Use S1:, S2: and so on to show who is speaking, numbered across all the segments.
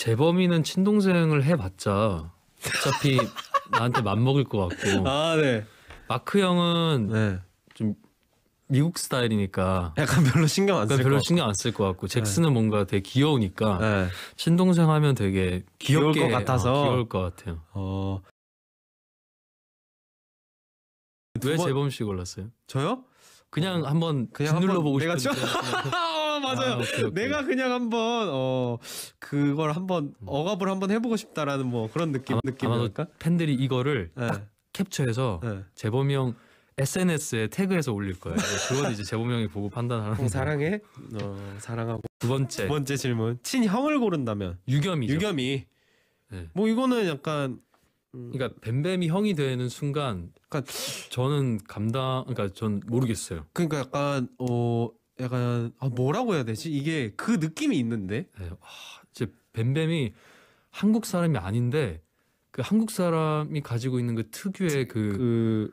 S1: 재범이는 친동생을 해봤자 어차피 나한테 맞먹을 것 같고 아 네. 마크 형은 네. 좀 미국 스타일이니까 약간 별로 신경 안 쓸것 별로 같고. 신경 안쓸것 같고 네. 잭슨은 네. 뭔가 되게 귀여우니까 네. 친동생 하면 되게 귀여울 귀엽게, 것 같아서 어, 귀여울 것 같아요. 어... 왜 번... 재범 씨 골랐어요? 저요? 그냥 어. 한번 그냥 눌러 보고 내가 싶은 네. 어, 맞아요. 아, 오케이, 오케이. 내가 그냥 한번 어 그걸 한번 음. 억압을 한번 해보고 싶다라는 뭐 그런 느낌 아마, 느낌일까? 팬들이 이거를 네. 딱 캡처해서 네. 재범이 형 SNS에 태그해서 올릴 거예요. 그건 이제 재범이 형이 보고 판단하는. 어, 사랑해. 어, 사랑하고. 두 번째. 두 번째 질문. 친형을 고른다면 유겸이죠. 유겸이. 네. 뭐 이거는 약간 음. 그러니까 뱀뱀이 형이 되는 순간 그러니까 저는 감당 그러니까 전 모르겠어요. 그러니까 약간 어 약간 아 뭐라고 해야 되지? 이게 그 느낌이 있는데. 네, 와, 진짜 뱀뱀이 한국 사람이 아닌데 그 한국 사람이 가지고 있는 그 특유의 그,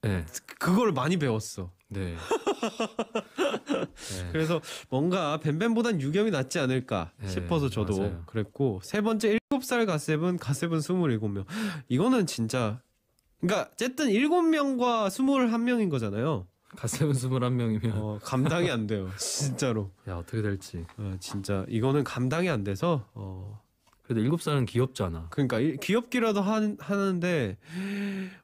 S1: 그 네. 그걸 많이 배웠어. 네. 네. 그래서 뭔가 뱀뱀보단 유겸이 낫지 않을까 네, 싶어서 저도 맞아요. 그랬고 세 번째 7살 가세븐가세븐 27명. 이거는 진짜 그러니까 어쨌든 7명과 21명인 거잖아요. 가세븐 21명이면 어, 감당이 안 돼요. 진짜로. 야, 어떻게 될지. 어, 진짜 이거는 감당이 안 돼서 어 그래도 7살은 귀엽잖아. 그러니까 귀엽기라도 한, 하는데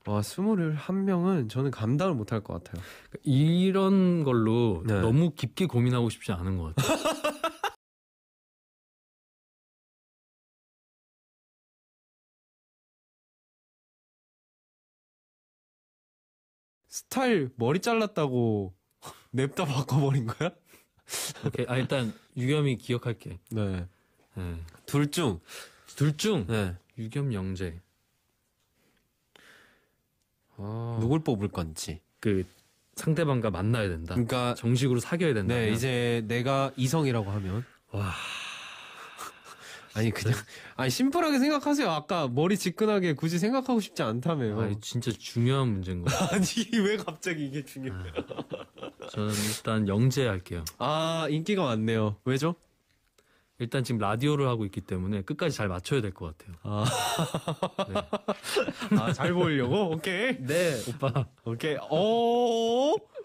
S1: 와, 21명은 저는 감당을 못 할 것 같아요. 이런 걸로 네. 너무 깊게 고민하고 싶지 않은 것 같아요. 스타일 머리 잘랐다고 냅다 바꿔버린 거야? 오케이. 아, 일단, 유겸이 기억할게. 네. 네. 둘 중. 둘 중? 네. 유겸 영재. 아. 누굴 뽑을 건지. 그, 상대방과 만나야 된다. 그러니까. 정식으로 사귀어야 된다. 네, 이제 내가 이성이라고 하면. 와. 아니 그냥 네. 아니 심플하게 생각하세요. 아까 머리 직끈하게 굳이 생각하고 싶지 않다며요. 아니 진짜 중요한 문제인 거예요. 아니 왜 갑자기 이게 중요해요? 아, 저는 일단 영재 할게요. 아 인기가 많네요. 왜죠? 일단 지금 라디오를 하고 있기 때문에 끝까지 잘 맞춰야 될 것 같아요. 아. 네. 아, 잘 보이려고? 오케이. 네. 오빠. 오케이. 오! 어?